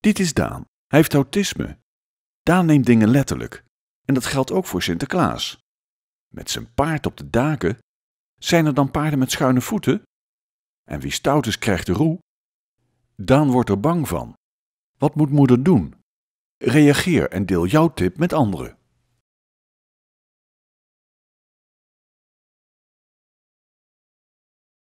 Dit is Daan. Hij heeft autisme. Daan neemt dingen letterlijk. En dat geldt ook voor Sinterklaas. Met zijn paard op de daken? Zijn er dan paarden met schuine voeten? En wie stout is, krijgt de roe. Daan wordt er bang van. Wat moet moeder doen? Reageer en deel jouw tip met anderen.